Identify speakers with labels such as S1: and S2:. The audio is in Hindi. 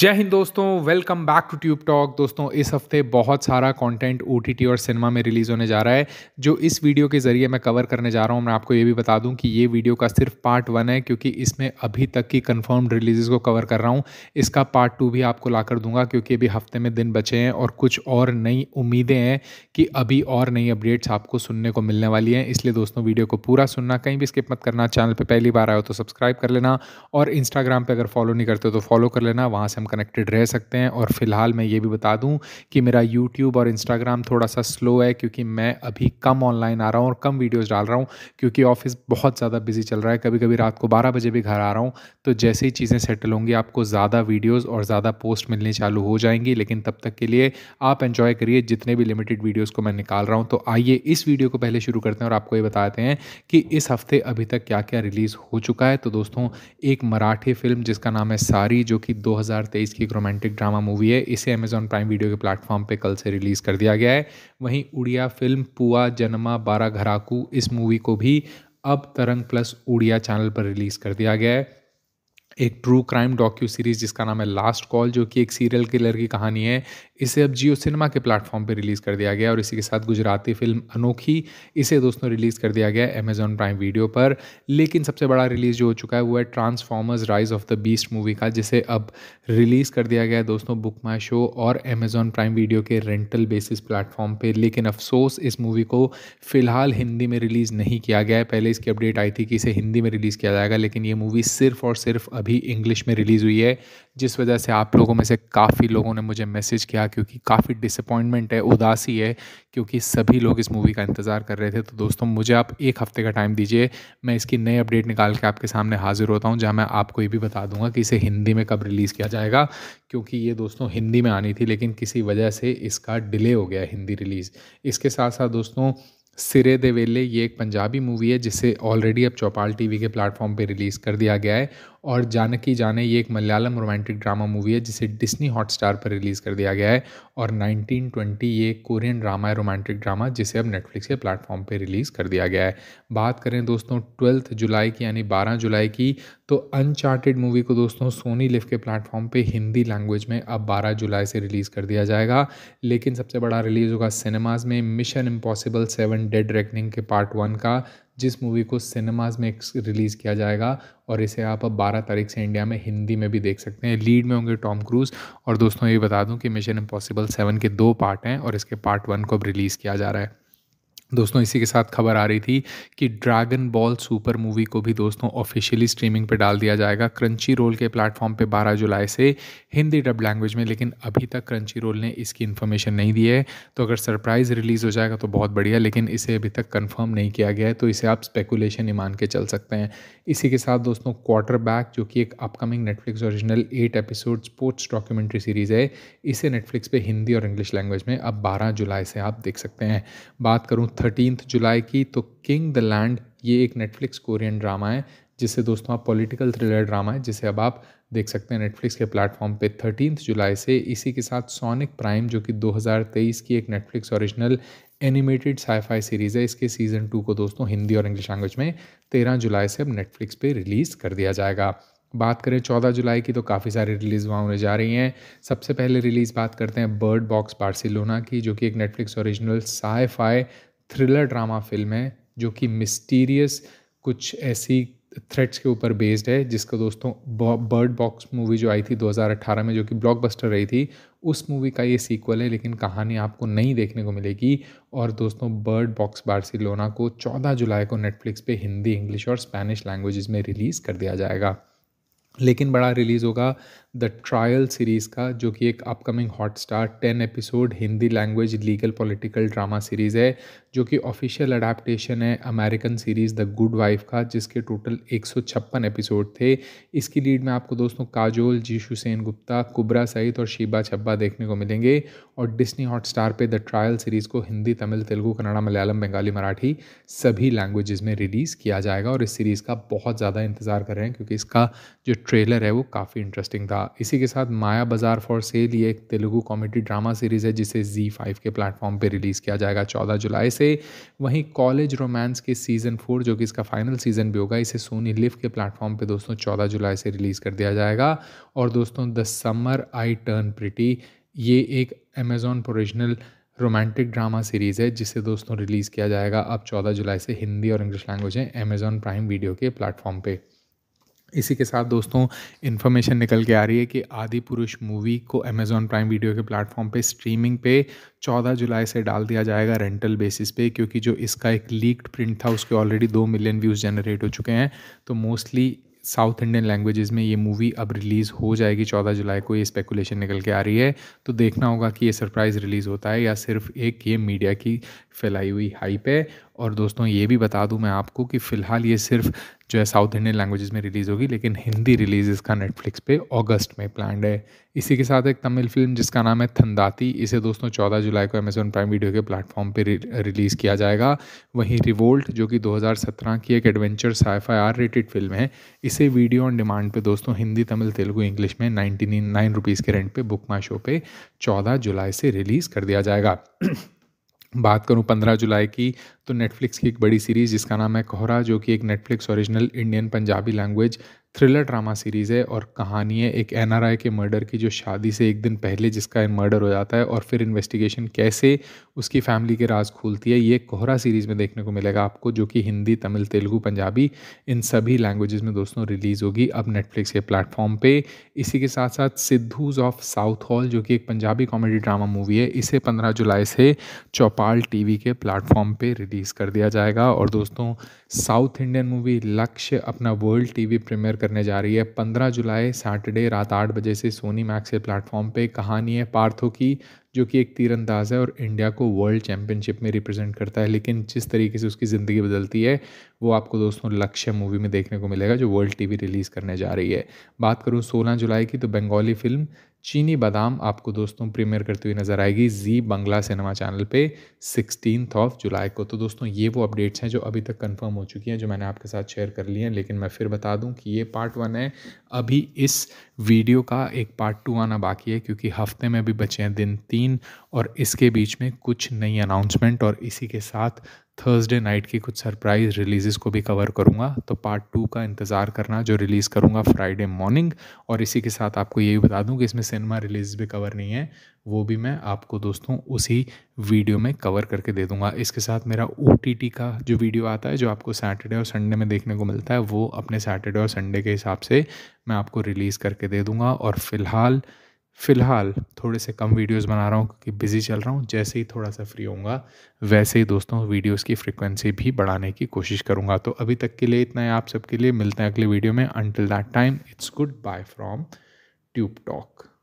S1: जय हिंद दोस्तों welcome back to Tube Talk दोस्तों इस हफ्ते बहुत सारा कंटेंट ओ और सिनेमा में रिलीज़ होने जा रहा है जो इस वीडियो के ज़रिए मैं कवर करने जा रहा हूँ मैं आपको ये भी बता दूँ कि ये वीडियो का सिर्फ पार्ट वन है क्योंकि इसमें अभी तक की कंफर्म्ड रिलीजेज़ को कवर कर रहा हूँ इसका पार्ट टू भी आपको ला कर दूंगा क्योंकि अभी हफ्ते में दिन बचे हैं और कुछ और नई उम्मीदें हैं कि अभी और नई अपडेट्स आपको सुनने को मिलने वाली हैं इसलिए दोस्तों वीडियो को पूरा सुनना कहीं भी स्किप मत करना चैनल पर पहली बार आए हो तो सब्सक्राइब कर लेना और इंस्टाग्राम पर अगर फॉलो नहीं करते तो फॉलो कर लेना वहाँ से हम कनेक्टेड रह सकते हैं और फ़िलहाल मैं ये भी बता दूं कि मेरा यूट्यूब और इंस्टाग्राम थोड़ा सा स्लो है क्योंकि मैं अभी कम ऑनलाइन आ रहा हूँ और कम वीडियोज़ डाल रहा हूँ क्योंकि ऑफिस बहुत ज़्यादा बिजी चल रहा है कभी कभी रात को बारह बजे भी घर आ रहा हूँ तो जैसे ही चीज़ें सेटल होंगी आपको ज़्यादा वीडियोज़ और ज़्यादा पोस्ट मिलने चालू हो जाएंगी लेकिन तब तक के लिए आप एंजॉय करिए जितने भी लिमिटेड वीडियोज़ को मैं निकाल रहा हूँ तो आइए इस वीडियो को पहले शुरू करते हैं और आपको ये बताते हैं कि इस हफ्ते अभी तक क्या क्या रिलीज़ हो चुका है तो दोस्तों एक मराठी फिल्म जिसका नाम है सारी जो कि 2023 की एक रोमांटिक ड्रामा मूवी है इसे अमेजॉन प्राइम वीडियो के प्लेटफॉर्म पे कल से रिलीज़ कर दिया गया है वहीं उड़िया फिल्म पुआ जन्मा बारा घराकू इस मूवी को भी अब तरंग प्लस उड़िया चैनल पर रिलीज़ कर दिया गया है एक ट्रू क्राइम डॉक्यू सीरीज़ जिसका नाम है लास्ट कॉल जो कि एक सीरियल किलर की कहानी है इसे अब जियो सिनेमा के प्लेटफॉर्म पर रिलीज़ कर दिया गया और इसी के साथ गुजराती फिल्म अनोखी इसे दोस्तों रिलीज़ कर दिया गया अमेजॉन प्राइम वीडियो पर लेकिन सबसे बड़ा रिलीज़ जो हो चुका है वो है Transformers Rise of the Beast movie का जिसे अब रिलीज़ कर दिया गया है दोस्तों बुक माई शो और अमेजॉन प्राइम वीडियो के रेंटल बेसिस प्लेटफॉर्म पर लेकिन अफसोस इस मूवी को फ़िलहाल हिंदी में रिलीज़ नहीं किया गया है पहले इसकी अपडेट आई थी कि इसे हिंदी में रिलीज़ किया जाएगा लेकिन ये मूवी सिर्फ और सिर्फ अभी इंग्लिश में रिलीज़ हुई है जिस वजह से आप लोगों में से काफ़ी लोगों ने मुझे मैसेज किया क्योंकि काफ़ी डिसअपॉइंटमेंट है उदासी है क्योंकि सभी लोग इस मूवी का इंतज़ार कर रहे थे तो दोस्तों मुझे आप एक हफ़्ते का टाइम दीजिए मैं इसकी नई अपडेट निकाल के आपके सामने हाज़िर होता हूँ जहाँ मैं आपको ये भी बता दूंगा कि इसे हिंदी में कब रिलीज़ किया जाएगा क्योंकि ये दोस्तों हिंदी में आनी थी लेकिन किसी वजह से इसका डिले हो गया हिंदी रिलीज़ इसके साथ साथ दोस्तों सिरे दे वेले ये एक पंजाबी मूवी है जिसे ऑलरेडी अब चौपाल टीवी के प्लेटफॉर्म पे रिलीज़ कर दिया गया है और जानकी जाने ये एक मलयालम रोमांटिक ड्रामा मूवी है जिसे डिस्नी हॉटस्टार पर रिलीज़ कर दिया गया है और 1920 ये एक कोरियन ड्रामा है रोमांटिक ड्रामा जिसे अब नेटफ्लिक्स के प्लेटफॉर्म पर रिलीज़ कर दिया गया है बात करें दोस्तों ट्वेल्थ जुलाई की यानी बारह जुलाई की तो अनचार्टेड मूवी को दोस्तों सोनी लिफ के प्लेटफॉर्म पे हिंदी लैंग्वेज में अब 12 जुलाई से रिलीज़ कर दिया जाएगा लेकिन सबसे बड़ा रिलीज़ होगा सिनेमाज़ में Mission Impossible seven Dead Reckoning के पार्ट वन का जिस मूवी को सिनेमाज़ में रिलीज़ किया जाएगा और इसे आप अब बारह तारीख से इंडिया में हिंदी में भी देख सकते हैं लीड में होंगे टॉम क्रूज और दोस्तों ये बता दूं कि मिशन इम्पॉसिबल सेवन के दो पार्ट हैं और इसके पार्ट वन को अब रिलीज़ किया जा रहा है दोस्तों इसी के साथ खबर आ रही थी कि ड्रैगन बॉल सुपर मूवी को भी दोस्तों ऑफिशियली स्ट्रीमिंग पे डाल दिया जाएगा क्रंची रोल के प्लेटफॉर्म पे 12 जुलाई से हिंदी डब लैंग्वेज में लेकिन अभी तक क्रंची रोल ने इसकी इन्फॉर्मेशन नहीं दी है तो अगर सरप्राइज़ रिलीज़ हो जाएगा तो बहुत बढ़िया लेकिन इसे अभी तक कन्फर्म नहीं किया गया है तो इसे आप स्पेकुलेशन ही मान के चल सकते हैं इसी के साथ दोस्तों क्वार्टर बैक जो कि एक upcoming Netflix original eight episode sports documentary series है इसे नेटफ्लिक्स पर हिंदी और इंग्लिश लैंग्वेज में अब बारह जुलाई से आप देख सकते हैं बात करूँ थर्टीन जुलाई की तो किंग द लैंड ये एक नेटफ्लिक्स कोरियन ड्रामा है जिसे दोस्तों आप पॉलिटिकल थ्रिलर ड्रामा है जिसे अब आप देख सकते हैं नेटफ्लिक्स के प्लेटफॉर्म पे थर्टीन जुलाई से इसी के साथ सोनिक प्राइम जो कि 2023 की एक Netflix original animated sci fi series है इसके सीज़न टू को दोस्तों हिंदी और इंग्लिश लैंग्वेज में तेरह जुलाई से अब नेटफ्लिक्स पर रिलीज़ कर दिया जाएगा बात करें चौदह जुलाई की तो काफ़ी सारी रिलीज़ वहाँ होने जा रही हैं सबसे पहले रिलीज़ बात करते हैं बर्ड बॉक्स बार्सिलोना की जो कि एक Netflix original sci fi thriller drama film है जो कि मिस्टीरियस कुछ ऐसी थ्रेट्स के ऊपर बेस्ड है जिसका दोस्तों बर्ड बॉक्स मूवी जो आई थी 2018 में जो कि ब्लॉकबस्टर रही थी उस मूवी का ये सीक्वल है लेकिन कहानी आपको नहीं देखने को मिलेगी और दोस्तों बर्ड बॉक्स बार्सिलोना को 14 जुलाई को नेटफ्लिक्स पे हिंदी इंग्लिश और स्पेनिश लैंग्वेज में रिलीज़ कर दिया जाएगा लेकिन बड़ा रिलीज़ होगा द ट्रायल सीरीज़ का जो कि एक upcoming Hotstar ten episode Hindi language legal political drama series है जो कि ऑफिशियल अडाप्टेशन है American series the good wife का जिसके टोटल एक एपिसोड थे इसकी लीड में आपको दोस्तों काजोल जीशु सेन गुप्ता कुबरा सईद और शिबा छब्बा देखने को मिलेंगे और डिस्नी स्टार पर द ट्रायल सीरीज़ को हिंदी तमिल तेलुगु कन्नड़ा मलयालम बंगाली मराठी सभी लैंग्वेजेस में रिलीज़ किया जाएगा और इस सीरीज़ का बहुत ज़्यादा इंतज़ार कर रहे हैं क्योंकि इसका जो ट्रेलर है वो काफ़ी इंटरेस्टिंग था इसी के साथ माया बाजार फॉर सेल ये एक तेलुगु कॉमेडी ड्रामा सीरीज़ है जिसे जी फाइव के प्लेटफॉर्म पे रिलीज़ किया जाएगा चौदह जुलाई से वहीं कॉलेज रोमांस के सीज़न फोर जो कि इसका फाइनल सीज़न भी होगा इसे सोनी लिव के प्लेटफॉर्म पर दोस्तों चौदह जुलाई से रिलीज़ कर दिया जाएगा और दोस्तों the summer I turned pretty ये एक Amazon original romantic drama series है जिसे दोस्तों रिलीज़ किया जाएगा अब चौदह जुलाई से हिंदी और इंग्लिश लैंग्वेज में अमेजॉन प्राइम वीडियो के प्लेटफॉर्म पर इसी के साथ दोस्तों इन्फॉर्मेशन निकल के आ रही है कि आदि पुरुष मूवी को अमेज़ॉन प्राइम वीडियो के प्लेटफॉर्म पे स्ट्रीमिंग पे 14 जुलाई से डाल दिया जाएगा रेंटल बेसिस पे क्योंकि जो इसका एक लीक्ड प्रिंट था उसके ऑलरेडी दो मिलियन व्यूज़ जनरेट हो चुके हैं तो मोस्टली साउथ इंडियन लैंग्वेजेस में ये मूवी अब रिलीज़ हो जाएगी चौदह जुलाई को ये स्पेकुलेशन निकल के आ रही है तो देखना होगा कि ये सरप्राइज़ रिलीज़ होता है या सिर्फ एक ये मीडिया की फैलाई हुई हाइप है और दोस्तों ये भी बता दूं मैं आपको कि फ़िलहाल ये सिर्फ जो है साउथ इंडियन लैंग्वेजेस में रिलीज़ होगी लेकिन हिंदी रिलीज़ इसका नेटफ्लिक्स पे अगस्त में प्लान्ड है इसी के साथ एक तमिल फिल्म जिसका नाम है थंदाती इसे दोस्तों 14 जुलाई को अमेजोन प्राइम वीडियो के प्लेटफॉर्म पर रिलीज़ किया जाएगा वहीं रिवोल्ट जो कि 2017 की एक adventure scifi R rated film है इसे वीडियो ऑन डिमांड पर दोस्तों हिंदी तमिल तेलुगु इंग्लिश में नाइन्टी नाइन रुपीज़ के रेंट पर बुक माई शो पर चौदह जुलाई से रिलीज़ कर दिया जाएगा बात करूं 15 जुलाई की तो नेटफ्लिक्स की एक बड़ी सीरीज़ जिसका नाम है कोहरा जो कि एक Netflix original Indian Punjabi language thriller drama series है और कहानी है एक एन के मर्डर की जो शादी से एक दिन पहले जिसका मर्डर हो जाता है और फिर इन्वेस्टिगेशन कैसे उसकी फैमिली के राज खोलती है ये कोहरा सीरीज़ में देखने को मिलेगा आपको जो कि हिंदी तमिल तेलुगू पंजाबी इन सभी लैंग्वेजेस में दोस्तों रिलीज़ होगी अब नेटफ्लिक्स के प्लेटफॉर्म पर इसी के साथ साथ सिद्धूज ऑफ साउथ हॉल जो कि एक पंजाबी कॉमेडी ड्रामा मूवी है इसे पंद्रह जुलाई से चौपाल टी के प्लेटफॉर्म पर रिलीज़ कर दिया जाएगा और दोस्तों साउथ इंडियन मूवी लक्ष्य अपना वर्ल्ड टी प्रीमियर करने जा रही है 15 जुलाई सैटरडे रात आठ बजे से सोनी मैक्स के प्लेटफॉर्म पे कहानी है पार्थो की जो कि एक तीरंदाज है और इंडिया को वर्ल्ड चैंपियनशिप में रिप्रेजेंट करता है लेकिन जिस तरीके से उसकी ज़िंदगी बदलती है वो आपको दोस्तों लक्ष्य मूवी में देखने को मिलेगा जो वर्ल्ड टीवी रिलीज़ करने जा रही है बात करूँ सोलह जुलाई की तो बंगाली फिल्म चीनी बादाम आपको दोस्तों प्रीमियर करती हुई नज़र आएगी जी बंगला सिनेमा चैनल पे सिक्सटीन ऑफ जुलाई को तो दोस्तों ये वो अपडेट्स हैं जो अभी तक कंफर्म हो चुकी हैं जो मैंने आपके साथ शेयर कर लिए हैं लेकिन मैं फिर बता दूं कि ये पार्ट वन है अभी इस वीडियो का एक पार्ट टू आना बाकी है क्योंकि हफ्ते में अभी बचे हैं दिन तीन और इसके बीच में कुछ नई अनाउंसमेंट और इसी के साथ थर्सडे नाइट की कुछ सरप्राइज रिलीजेस को भी कवर करूँगा तो पार्ट टू का इंतज़ार करना जो रिलीज़ करूँगा फ्राइडे मॉर्निंग और इसी के साथ आपको ये भी बता दूँ कि इसमें सिनेमा रिलीज़ भी कवर नहीं है वो भी मैं आपको दोस्तों उसी वीडियो में कवर करके दे दूँगा इसके साथ मेरा ओ का जो वीडियो आता है जो आपको सैटरडे और संडे में देखने को मिलता है वो अपने सैटरडे और संडे के हिसाब से मैं आपको रिलीज़ करके दे दूँगा और फ़िलहाल फ़िलहाल थोड़े से कम वीडियोस बना रहा हूँ क्योंकि बिज़ी चल रहा हूँ जैसे ही थोड़ा सा फ्री होऊंगा वैसे ही दोस्तों वीडियोस की फ्रिक्वेंसी भी बढ़ाने की कोशिश करूँगा तो अभी तक के लिए इतना है आप सबके लिए मिलते हैं अगले वीडियो में until that time it's good bye from tube talk